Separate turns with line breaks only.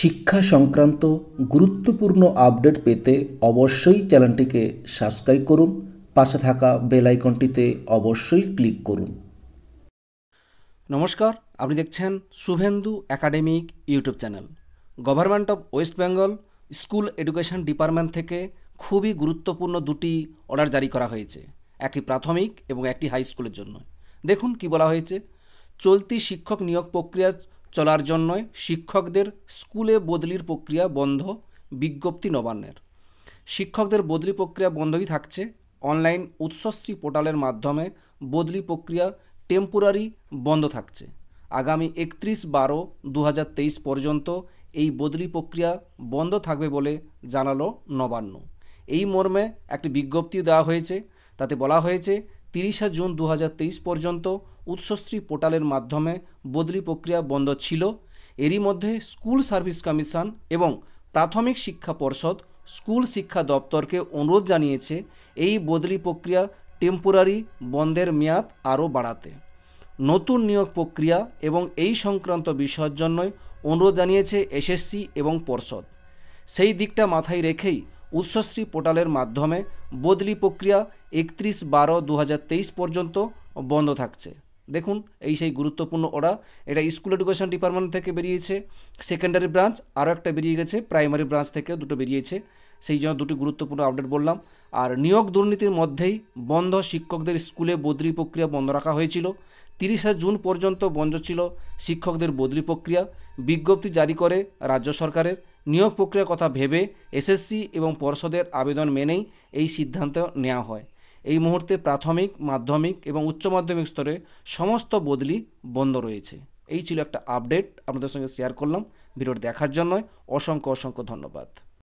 শিক্ষা সংক্রান্ত গুরুত্বপূর্ণ আপডেট পেতে অবশ্যই চ্যানেলটিকে সাবস্ক্রাইব করুন পাশে থাকা বেল আইকনটিতে অবশ্যই ক্লিক করুন
নমস্কার আপনি দেখছেন Shubhendu academic YouTube channel government of West Bengal school education department থেকে খুবই গুরুত্বপূর্ণ দুটি অর্ডার জারি করা হয়েছে একটি প্রাথমিক এবং একটি হাই স্কুলের জন্য দেখুন কি বলা হয়েছে চলতি শিক্ষক নিয়োগ প্রক্রিয়া চলার জন্যই শিক্ষকদের স্কুলে বদলির প্রক্রিয়া বন্ধ বিজ্ঞপ্তি নবান্নের শিক্ষকদের বদলি প্রক্রিয়া বন্ধই থাকছে অনলাইন উৎসশ্রী পোর্টালের মাধ্যমে বদলি প্রক্রিয়া টেম্পোরারি বন্ধ থাকছে আগামী একত্রিশ বারো দু পর্যন্ত এই বদলি প্রক্রিয়া বন্ধ থাকবে বলে জানালো নবান্ন এই মর্মে একটি বিজ্ঞপ্তি দেওয়া হয়েছে তাতে বলা হয়েছে তিরিশে জুন দু পর্যন্ত উৎসশ্রী পোর্টালের মাধ্যমে বদলি প্রক্রিয়া বন্ধ ছিল এরই মধ্যে স্কুল সার্ভিস কমিশন এবং প্রাথমিক শিক্ষা পর্ষদ স্কুল শিক্ষা দপ্তরকে অনুরোধ জানিয়েছে এই বদলি প্রক্রিয়া টেম্পোরারি বন্ধের মেয়াদ আরও বাড়াতে নতুন নিয়োগ প্রক্রিয়া এবং এই সংক্রান্ত বিষয়ের জন্যই অনুরোধ জানিয়েছে এসএসসি এবং পর্ষদ সেই দিকটা মাথায় রেখেই উৎসশ্রী পোর্টালের মাধ্যমে বদলি প্রক্রিয়া একত্রিশ বারো দু পর্যন্ত বন্ধ থাকছে দেখুন এই সেই গুরুত্বপূর্ণ ওরা এটা স্কুল এডুকেশন ডিপার্টমেন্ট থেকে বেরিয়েছে সেকেন্ডারি ব্রাঞ্চ আরও একটা বেরিয়ে গেছে প্রাইমারি ব্রাঞ্চ থেকে দুটো বেরিয়েছে সেই জন্য দুটি গুরুত্বপূর্ণ আপডেট বললাম আর নিয়োগ দুর্নীতির মধ্যেই বন্ধ শিক্ষকদের স্কুলে বদলি প্রক্রিয়া বন্ধ রাখা হয়েছিল তিরিশে জুন পর্যন্ত বন্ধ ছিল শিক্ষকদের বদলি প্রক্রিয়া বিজ্ঞপ্তি জারি করে রাজ্য সরকারের নিয়োগ প্রক্রিয়ার কথা ভেবে এসএসসি এবং পর্ষদের আবেদন মেনেই এই সিদ্ধান্ত নেওয়া হয় এই মুহূর্তে প্রাথমিক মাধ্যমিক এবং উচ্চ মাধ্যমিক স্তরে সমস্ত বদলি বন্ধ রয়েছে এই ছিল একটা আপডেট আপনাদের সঙ্গে শেয়ার করলাম ভিডিওটি দেখার জন্য অসংখ্য অসংখ্য ধন্যবাদ